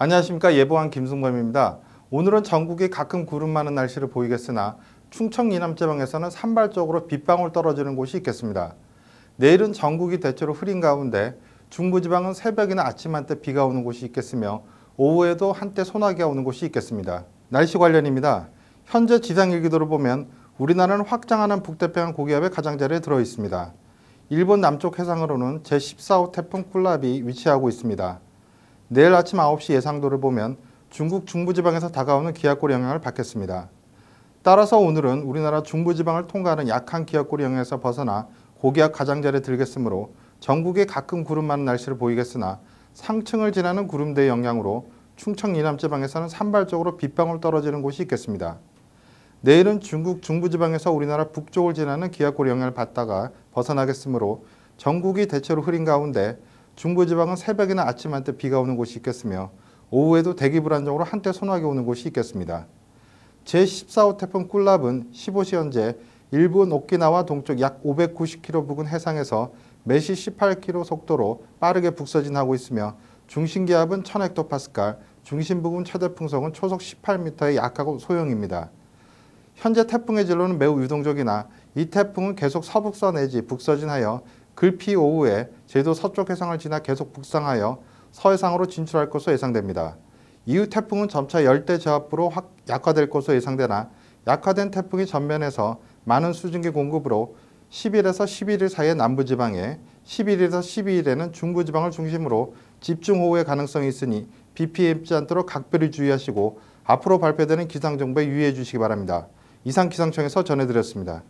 안녕하십니까 예보왕 김승범입니다. 오늘은 전국이 가끔 구름 많은 날씨를 보이겠으나 충청 이남 지방에서는 산발적으로 빗방울 떨어지는 곳이 있겠습니다. 내일은 전국이 대체로 흐린 가운데 중부지방은 새벽이나 아침 한때 비가 오는 곳이 있겠으며 오후에도 한때 소나기가 오는 곳이 있겠습니다. 날씨 관련입니다. 현재 지상일기도를 보면 우리나라는 확장하는 북태평양 고기압의 가장자리에 들어 있습니다. 일본 남쪽 해상으로는 제14호 태풍 쿨라비 위치하고 있습니다. 내일 아침 9시 예상도를 보면 중국 중부지방에서 다가오는 기압골 영향을 받겠습니다. 따라서 오늘은 우리나라 중부지방을 통과하는 약한 기압골 영향에서 벗어나 고기압 가장자리에 들겠으므로 전국에 가끔 구름 많은 날씨를 보이겠으나 상층을 지나는 구름대의 영향으로 충청 이남지방에서는 산발적으로 빗방울 떨어지는 곳이 있겠습니다. 내일은 중국 중부지방에서 우리나라 북쪽을 지나는 기압골 영향을 받다가 벗어나겠으므로 전국이 대체로 흐린 가운데 중부지방은 새벽이나 아침 한때 비가 오는 곳이 있겠으며 오후에도 대기 불안정으로 한때 소나기 오는 곳이 있겠습니다. 제14호 태풍 꿀랍은 15시 현재 일본 오키나와 동쪽 약 590km 부근 해상에서 매시 18km 속도로 빠르게 북서진하고 있으며 중심기압은 1000헥토파스칼, 중심 부근 최대 풍속은 초속 18m의 약하고 소형입니다. 현재 태풍의 진로는 매우 유동적이나 이 태풍은 계속 서북서 내지 북서진하여 글피 오후에 제주 서쪽 해상을 지나 계속 북상하여 서해상으로 진출할 것으로 예상됩니다. 이후 태풍은 점차 열대 저압부로 약화될 것으로 예상되나 약화된 태풍이 전면에서 많은 수증기 공급으로 10일에서 11일 사이에 남부지방에 11일에서 12일에는 중부지방을 중심으로 집중호우의 가능성이 있으니 비 피해 입지 않도록 각별히 주의하시고 앞으로 발표되는 기상정보에 유의해 주시기 바랍니다. 이상 기상청에서 전해드렸습니다.